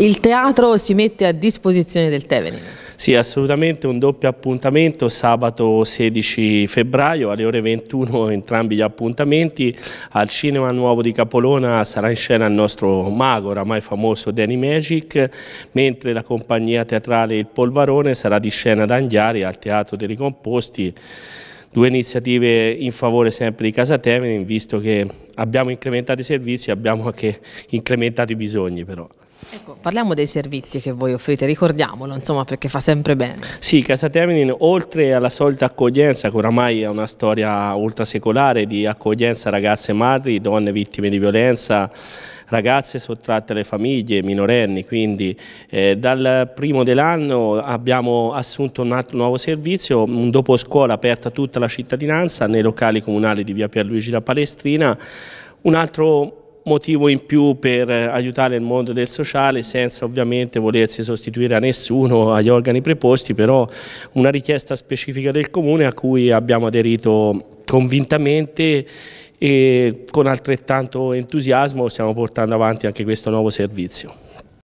Il teatro si mette a disposizione del Tevenin. Sì, assolutamente un doppio appuntamento sabato 16 febbraio alle ore 21 entrambi gli appuntamenti. Al Cinema Nuovo di Capolona sarà in scena il nostro mago oramai famoso Danny Magic, mentre la compagnia teatrale Il Polvarone sarà di scena ad Anghiari al Teatro dei Ricomposti due iniziative in favore sempre di Casa Tevenin, visto che abbiamo incrementato i servizi, abbiamo anche incrementato i bisogni però. Ecco, parliamo dei servizi che voi offrite, ricordiamolo insomma perché fa sempre bene. Sì, Casa Termini oltre alla solita accoglienza che oramai è una storia ultrasecolare di accoglienza ragazze e madri, donne vittime di violenza, ragazze sottratte alle famiglie, minorenni, quindi eh, dal primo dell'anno abbiamo assunto un altro nuovo servizio, un dopo scuola aperto a tutta la cittadinanza nei locali comunali di via Pierluigi la Palestrina, un altro motivo in più per eh, aiutare il mondo del sociale senza ovviamente volersi sostituire a nessuno, agli organi preposti, però una richiesta specifica del Comune a cui abbiamo aderito convintamente e con altrettanto entusiasmo stiamo portando avanti anche questo nuovo servizio.